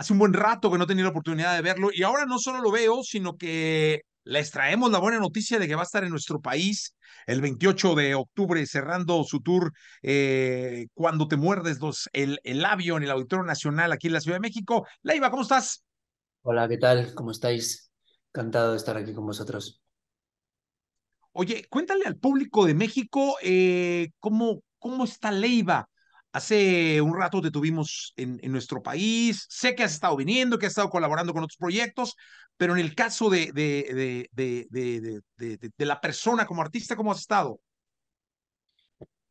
Hace un buen rato que no tenía la oportunidad de verlo y ahora no solo lo veo, sino que les traemos la buena noticia de que va a estar en nuestro país el 28 de octubre cerrando su tour eh, Cuando te muerdes el, el labio en el Auditorio Nacional aquí en la Ciudad de México. Leiva, ¿cómo estás? Hola, ¿qué tal? ¿Cómo estáis? Encantado de estar aquí con vosotros. Oye, cuéntale al público de México eh, cómo, cómo está Leiva Hace un rato te tuvimos en, nuestro país. Sé que has estado viniendo, que has estado colaborando con otros proyectos, pero en el caso de, la persona como artista, ¿cómo has estado?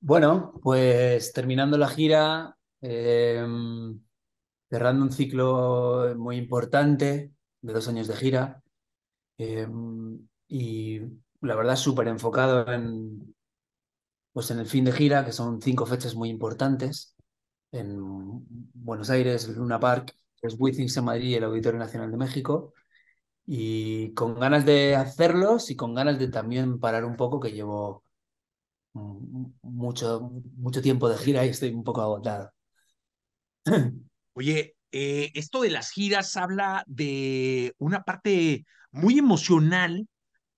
Bueno, pues terminando la gira, em, cerrando un ciclo muy importante de dos años de gira em, y la verdad súper enfocado en, pues en el fin de gira, que son cinco fechas muy importantes, en Buenos Aires, Luna Park, los Withings en Madrid y el Auditorio Nacional de México. Y con ganas de hacerlos y con ganas de también parar un poco, que llevo mucho, mucho tiempo de gira y estoy un poco agotado. Oye, eh, esto de las giras habla de una parte muy emocional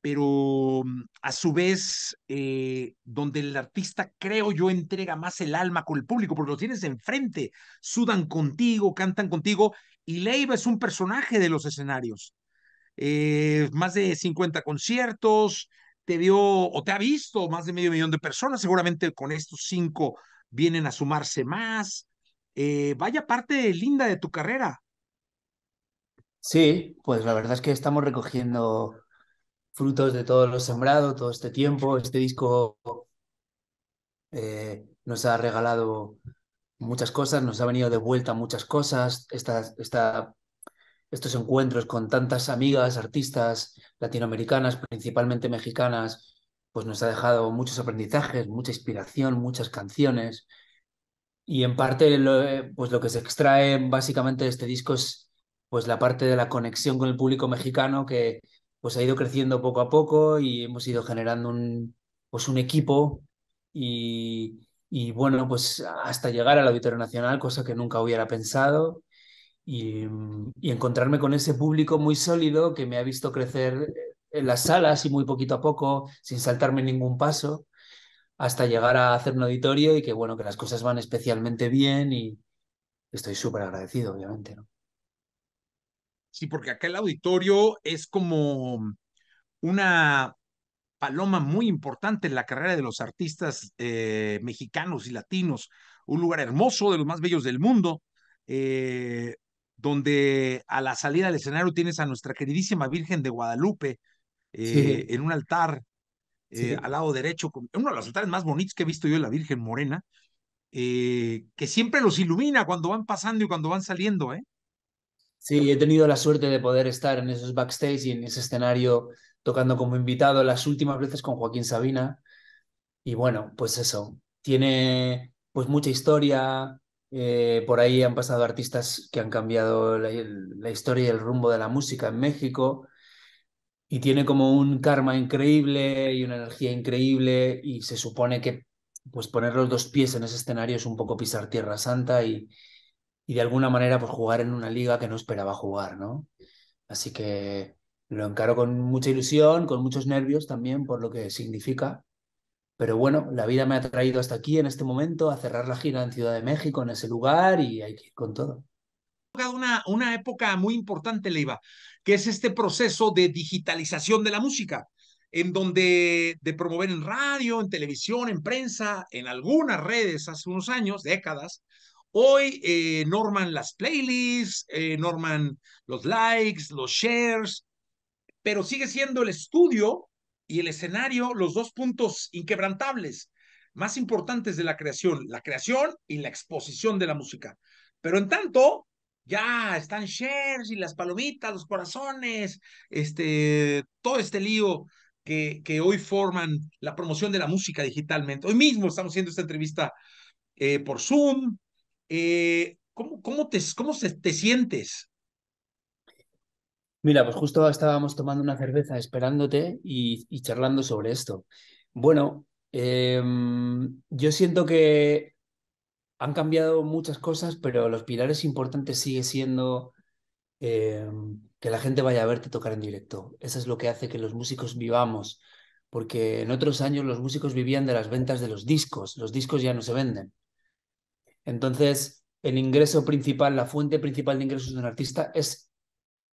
pero mm, a su vez, eh, donde el artista, creo yo, entrega más el alma con el público, porque lo tienes enfrente, sudan contigo, cantan contigo, y Leiva es un personaje de los escenarios. Eh, más de 50 conciertos, te vio o te ha visto más de medio millón de personas, seguramente con estos cinco vienen a sumarse más. Eh, vaya parte linda de tu carrera. Sí, pues la verdad es que estamos recogiendo frutos de todo lo sembrado, todo este tiempo. Este disco eh, nos ha regalado muchas cosas, nos ha venido de vuelta muchas cosas. estos encuentros con tantas amigas, artistas latinoamericanas, principalmente mexicanas, pues nos ha dejado muchos aprendizajes, mucha inspiración, muchas canciones. Y en parte pues lo que se extrae básicamente de este disco es pues la parte de la conexión con el público mexicano que pues ha ido creciendo poco a poco y hemos ido generando un, pues un equipo y, bueno, pues hasta llegar al Auditorio Nacional, cosa que nunca hubiera pensado, y, y, encontrarme con ese público muy sólido que me ha visto crecer en las salas y muy poquito a poco, sin saltarme ningún paso, hasta llegar a hacer un auditorio y que bueno, que las cosas van especialmente bien y estoy súper agradecido, obviamente. ¿no? Sí, porque acá el auditorio es como una paloma muy importante en la carrera de los artistas eh, mexicanos y latinos, un lugar hermoso, de los más bellos del mundo, eh, donde a la salida del escenario tienes a nuestra queridísima Virgen de Guadalupe eh, en un altar al lado derecho, uno de los altares más bonitos que he visto yo de la Virgen Morena, que siempre los ilumina cuando van pasando y cuando van saliendo, ¿eh? Sí, he tenido la suerte de poder estar en esos backstage y en ese escenario tocando como invitado las últimas veces con Joaquín Sabina. Y bueno, pues eso, tiene pues mucha historia. Eh, por ahí han pasado artistas que han cambiado la, la historia y el rumbo de la música en México y tiene como un karma increíble y una energía increíble y se supone que pues poner los dos pies en ese escenario es un poco pisar tierra santa y, y de alguna manera pues, jugar en una liga que no esperaba jugar, ¿no? Así que lo encaro con mucha ilusión, con muchos nervios también por lo que significa. Pero bueno, la vida me ha traído hasta aquí en este momento a cerrar la gira en Ciudad de México, en ese lugar, y hay que ir con todo. Una, una época muy importante, Leiva, que es este proceso de digitalización de la música en donde de promover en radio, en televisión, en prensa, en algunas redes hace unos años, décadas, Hoy eh, norman las playlists, eh, norman los likes, los shares, pero sigue siendo el estudio y el escenario los dos puntos inquebrantables más importantes de la creación, la creación y la exposición de la música. Pero en tanto, ya están shares y las palomitas, los corazones, este, todo este lío que, que hoy forman la promoción de la música digitalmente. Hoy mismo estamos haciendo esta entrevista eh, por Zoom, eh, ¿cómo, cómo, te, cómo se, te sientes? Mira, pues justo estábamos tomando una cerveza esperándote y, charlando sobre esto. Bueno, em, yo siento que han cambiado muchas cosas, pero los pilares importantes sigue siendo em, que la gente vaya a verte tocar en directo. Eso es lo que hace que los músicos vivamos, porque en otros años los músicos vivían de las ventas de los discos. Los discos ya no se venden. Entonces, el ingreso principal, la fuente principal de ingresos de un artista es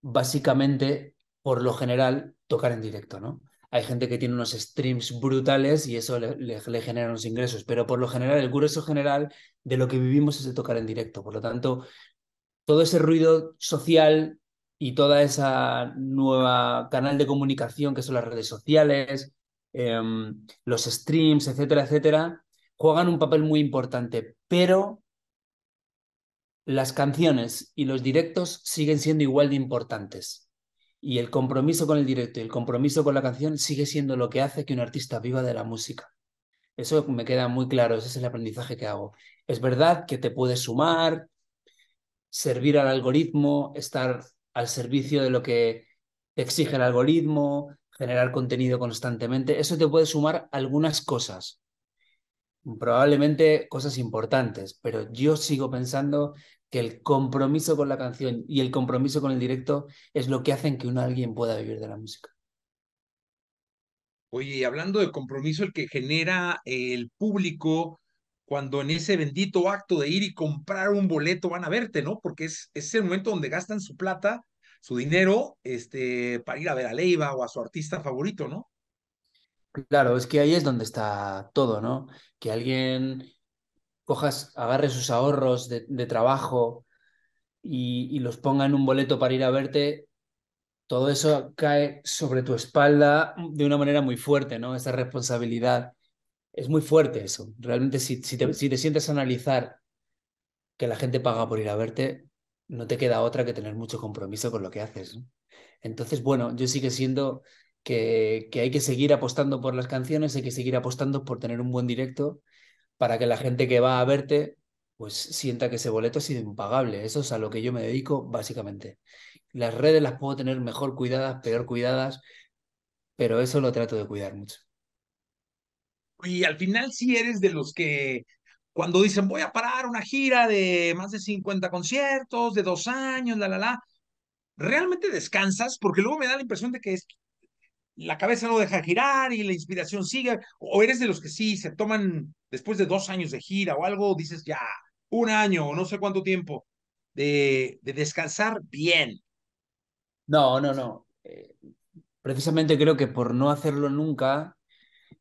básicamente, por lo general, tocar en directo, ¿no? Hay gente que tiene unos streams brutales y eso le, genera unos ingresos, pero por lo general, el grueso general de lo que vivimos es de tocar en directo. Por lo tanto, todo ese ruido social y toda esa nueva canal de comunicación que son las redes sociales, em, los streams, etcétera, etcétera, juegan un papel muy importante, pero las canciones y los directos siguen siendo igual de importantes. Y el compromiso con el directo y el compromiso con la canción sigue siendo lo que hace que un artista viva de la música. Eso me queda muy claro, ese es el aprendizaje que hago. Es verdad que te puedes sumar, servir al algoritmo, estar al servicio de lo que exige el algoritmo, generar contenido constantemente. Eso te puede sumar algunas cosas, probablemente cosas importantes, pero yo sigo pensando que el compromiso con la canción y el compromiso con el directo es lo que hacen que uno, alguien pueda vivir de la música. Oye, y hablando de compromiso, el que genera el público cuando en ese bendito acto de ir y comprar un boleto van a verte, ¿no? Porque es, ese el momento donde gastan su plata, su dinero, este, para ir a ver a Leiva o a su artista favorito, ¿no? Claro, es que ahí es donde está todo, ¿no? Que alguien cojas, agarre sus ahorros de, trabajo y, los ponga en un boleto para ir a verte, todo eso cae sobre tu espalda de una manera muy fuerte, ¿no? Esa responsabilidad. Es muy fuerte eso. Realmente si, te, sientes a analizar que la gente paga por ir a verte, no te queda otra que tener mucho compromiso con lo que haces. Entonces, bueno, yo sí siendo que, hay que seguir apostando por las canciones, hay que seguir apostando por tener un buen directo para que la gente que va a verte pues sienta que ese boleto ha sido impagable. Eso es a lo que yo me dedico básicamente. Las redes las puedo tener mejor cuidadas, peor cuidadas, pero eso lo trato de cuidar mucho. Y al final si eres de los que cuando dicen voy a parar una gira de más de 50 conciertos, de dos años, la, la, la, realmente descansas porque luego me da la impresión de que es, la cabeza no deja girar y la inspiración sigue? ¿O eres de los que sí se toman después de dos años de gira o algo, dices ya, un año o no sé cuánto tiempo de, descansar bien? No, no, no. Eh, precisamente creo que por no hacerlo nunca,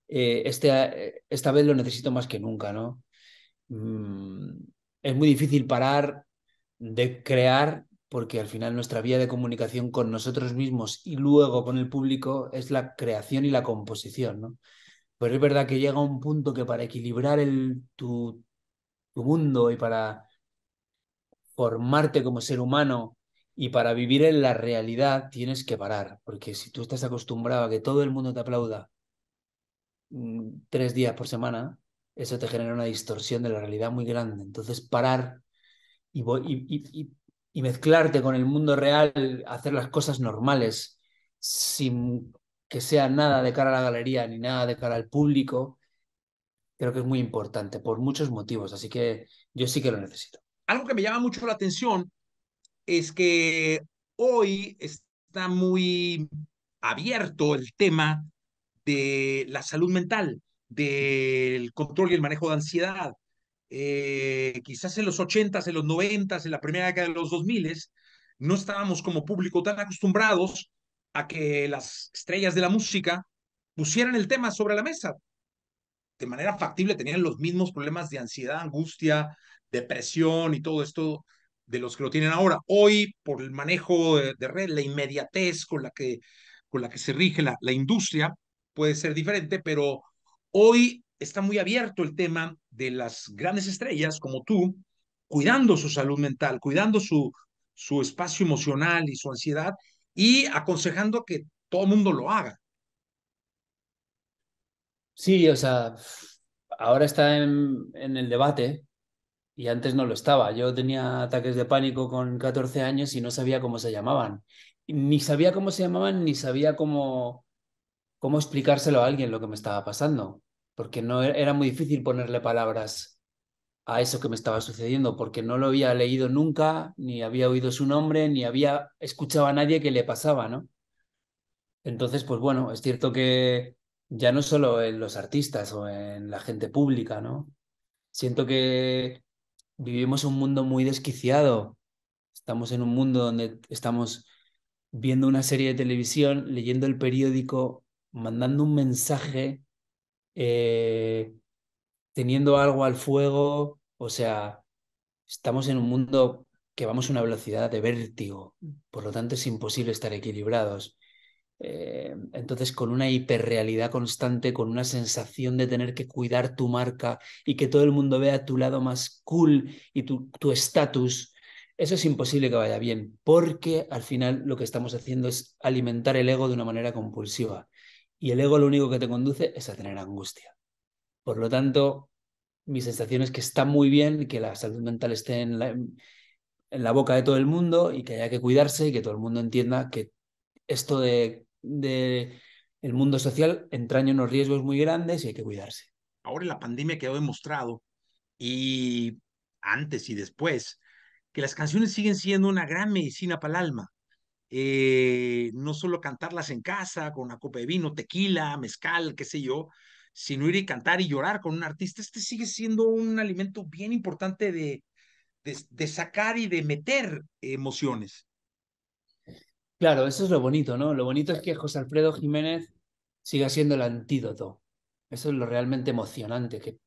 eh, este, eh, esta vez lo necesito más que nunca, ¿no? Mm, es muy difícil parar de crear porque al final nuestra vía de comunicación con nosotros mismos y luego con el público es la creación y la composición, ¿no? Pero es verdad que llega un punto que para equilibrar el, tu, mundo y para formarte como ser humano y para vivir en la realidad tienes que parar, porque si tú estás acostumbrado a que todo el mundo te aplauda mm, tres días por semana, eso te genera una distorsión de la realidad muy grande. Entonces, parar y, y y mezclarte con el mundo real, hacer las cosas normales, sin que sea nada de cara a la galería ni nada de cara al público, creo que es muy importante por muchos motivos, así que yo sí que lo necesito. Algo que me llama mucho la atención es que hoy está muy abierto el tema de la salud mental, del control y el manejo de ansiedad, eh, quizás en los 80s, en los 90s, en la primera década de los 2000 no estábamos como público tan acostumbrados a que las estrellas de la música pusieran el tema sobre la mesa. De manera factible tenían los mismos problemas de ansiedad, angustia, depresión y todo esto de los que lo tienen ahora. Hoy, por el manejo de, de red, la inmediatez con la que, con la que se rige la, la industria, puede ser diferente, pero hoy está muy abierto el tema de las grandes estrellas como tú, cuidando su salud mental, cuidando su, su espacio emocional y su ansiedad y aconsejando que todo el mundo lo haga. Sí, o sea, ahora está en, el debate y antes no lo estaba. Yo tenía ataques de pánico con 14 años y no sabía cómo se llamaban. Ni sabía cómo se llamaban, ni sabía cómo, cómo explicárselo a alguien lo que me estaba pasando porque no e-, era muy difícil ponerle palabras a eso que me estaba sucediendo, porque no lo había leído nunca, ni había oído su nombre, ni había escuchado a nadie que le pasaba, ¿no? Entonces, pues bueno, es cierto que ya no solo en los artistas o en la gente pública, ¿no? Siento que vivimos un mundo muy desquiciado. Estamos en un mundo donde estamos viendo una serie de televisión, leyendo el periódico, mandando un mensaje eh, teniendo algo al fuego, o sea, estamos en un mundo que vamos a una velocidad de vértigo, por lo tanto es imposible estar equilibrados. Eh, entonces, con una hiperrealidad constante, con una sensación de tener que cuidar tu marca y que todo el mundo vea tu lado más cool y tu estatus, eso es imposible que vaya bien, porque al final lo que estamos haciendo es alimentar el ego de una manera compulsiva. Y el ego lo único que te conduce es a tener angustia. Por lo tanto, mi sensación es que está muy bien que la salud mental esté en la, boca de todo el mundo y que haya que cuidarse y que todo el mundo entienda que esto de, el mundo social entraña unos riesgos muy grandes y hay que cuidarse. Ahora la pandemia quedó demostrado y antes y después que las canciones siguen siendo una gran medicina para el alma. Eh, no solo cantarlas en casa con una copa de vino, tequila, mezcal, qué sé yo, sino ir y cantar y llorar con un artista. Este sigue siendo un alimento bien importante de, de, sacar y de meter emociones. Claro, eso es lo bonito, ¿no? Lo bonito es que José Alfredo Jiménez siga siendo el antídoto. Eso es lo realmente emocionante, que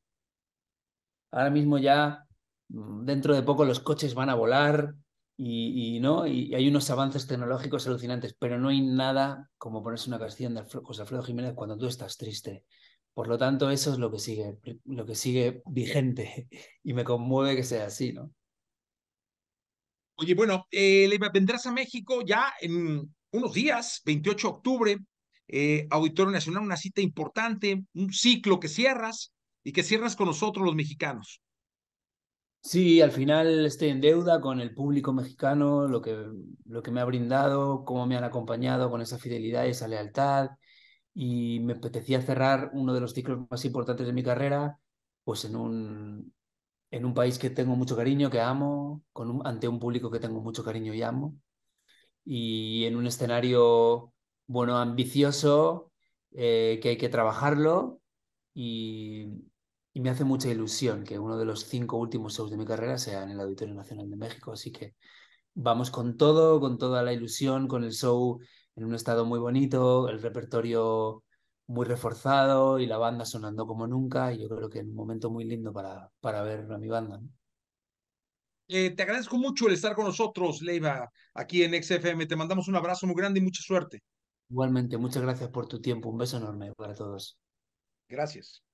ahora mismo ya mm, dentro de poco los coches van a volar, y, ¿no? y hay unos avances tecnológicos alucinantes, pero no hay nada como ponerse una canción de José Alfredo Jiménez cuando tú estás triste. Por lo tanto, eso es lo que sigue, lo que sigue vigente y me conmueve que sea así, ¿no? Oye, bueno, eh, vendrás a México ya en unos días, 28 de octubre, eh, Auditorio Nacional, una cita importante, un ciclo que cierras y que cierras con nosotros los mexicanos. Sí, al final estoy en deuda con el público mexicano, lo que, lo que me ha brindado, cómo me han acompañado con esa fidelidad y esa lealtad. Y me apetecía cerrar uno de los ciclos más importantes de mi carrera, pues en un, en un país que tengo mucho cariño, que amo, con ante un público que tengo mucho cariño y amo. Y en un escenario, bueno, ambicioso, eh, que hay que trabajarlo. Y, y me hace mucha ilusión que uno de los cinco últimos shows de mi carrera sea en el Auditorio Nacional de México. Así que vamos con todo, con toda la ilusión, con el show en un estado muy bonito, el repertorio muy reforzado y la banda sonando como nunca. Y yo creo que es un momento muy lindo para, para ver a mi banda. Eh, te agradezco mucho el estar con nosotros, Leiva, aquí en XFM. Te mandamos un abrazo muy grande y mucha suerte. Igualmente, muchas gracias por tu tiempo. Un beso enorme para todos. Gracias.